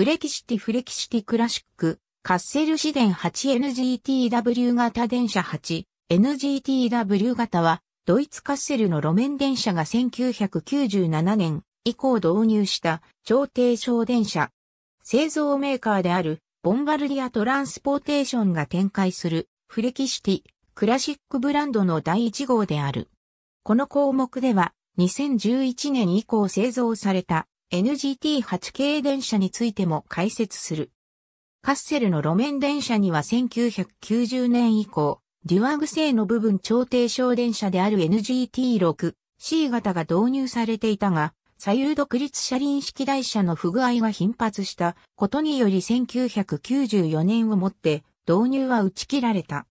フレキシティフレキシティクラシック、カッセル市電 8NGTW 型電車 8NGTW 型は、ドイツカッセルの路面電車が1997年以降導入した超低小電車。製造メーカーであるボンバルディアトランスポーテーションが展開するフレキシティクラシックブランドの第1号である。この項目では2011年以降製造された NGT8 系電車についても解説する。カッセルの路面電車には1990年以降、デュアグ製の部分超低床電車である NGT6、C 型が導入されていたが、左右独立車輪式台車の不具合が頻発したことにより1994年をもって導入は打ち切られた。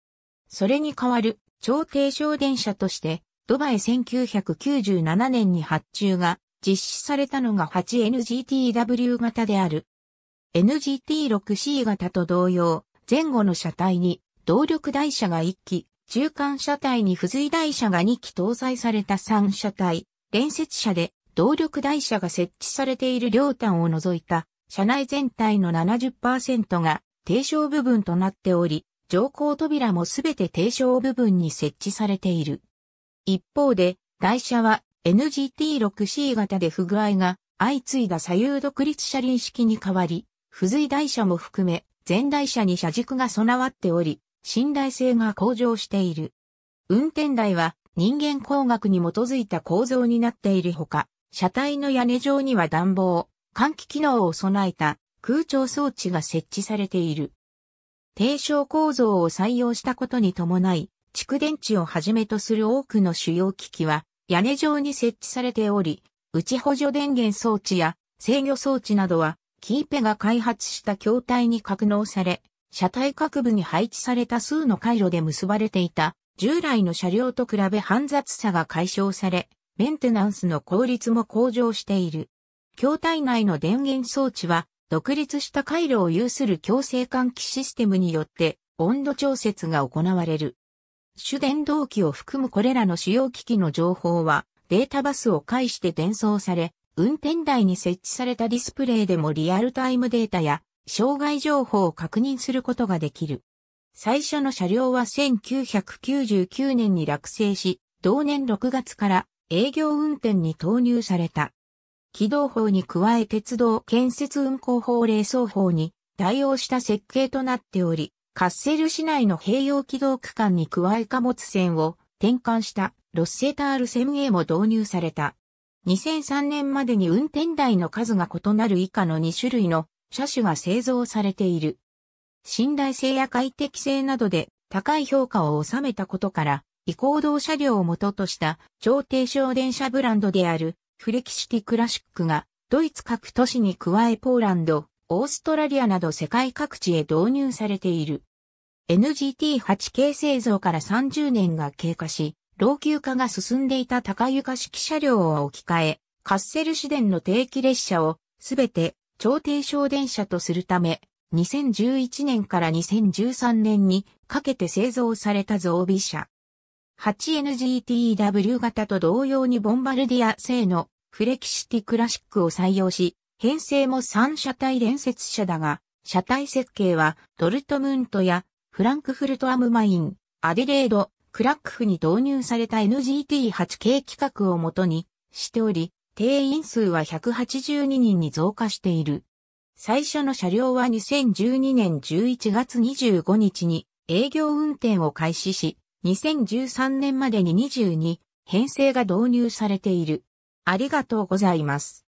それに代わる超低床電車として、ドバイ1997年に発注が実施されたのが 8NGTW 型である。NGT6C 型と同様、前後の車体に動力台車が1機、中間車体に付随台車が2機搭載された3車体、連接車で動力台車が設置されている両端を除いた車内全体の70%が低床部分となっており、乗降扉もすべて低床部分に設置されている。一方で、台車は NGT6C 型で不具合が相次いだ左右独立車輪式に変わり、付随台車も含め、全台車に車軸が備わっており、信頼性が向上している。運転台は人間工学に基づいた構造になっているほか、車体の屋根上には暖房、換気機能を備えた空調装置が設置されている。低床構造を採用したことに伴い、蓄電池をはじめとする多くの主要機器は屋根上に設置されており、内補助電源装置や制御装置などは、キーペが開発した筐体に格納され、車体各部に配置された数の回路で結ばれていた、従来の車両と比べ煩雑さが解消され、メンテナンスの効率も向上している。筐体内の電源装置は、独立した回路を有する強制換気システムによって温度調節が行われる。主伝動機を含むこれらの主要機器の情報は、データバスを介して伝送され、運転台に設置されたディスプレイでもリアルタイムデータや、障害情報を確認することができる。最初の車両は1999年に落成し、同年6月から営業運転に投入された。起動法に加え鉄道建設運行法令奏法に対応した設計となっており、カッセル市内の併用軌道区間に加え貨物線を転換したロッセタール線へも導入された。2003年までに運転台の数が異なる以下の2種類の車種が製造されている。信頼性や快適性などで高い評価を収めたことから、移行動車両を元とした超低省電車ブランドであるフレキシティクラシックがドイツ各都市に加えポーランド、オーストラリアなど世界各地へ導入されている。NGT8 系製造から30年が経過し、老朽化が進んでいた高床式車両を置き換え、カッセル市電の定期列車をすべて超低床電車とするため、2011年から2013年にかけて製造された増備車。8NGTW 型と同様にボンバルディア製のフレキシティクラシックを採用し、編成も3車体連接車だが、車体設計はドルトムントやフランクフルトアムマイン、アデレード、クラックフに導入された NGT8 系規格をもとにしており、定員数は182人に増加している。最初の車両は2012年11月25日に営業運転を開始し、2013年までに22編成が導入されている。ありがとうございます。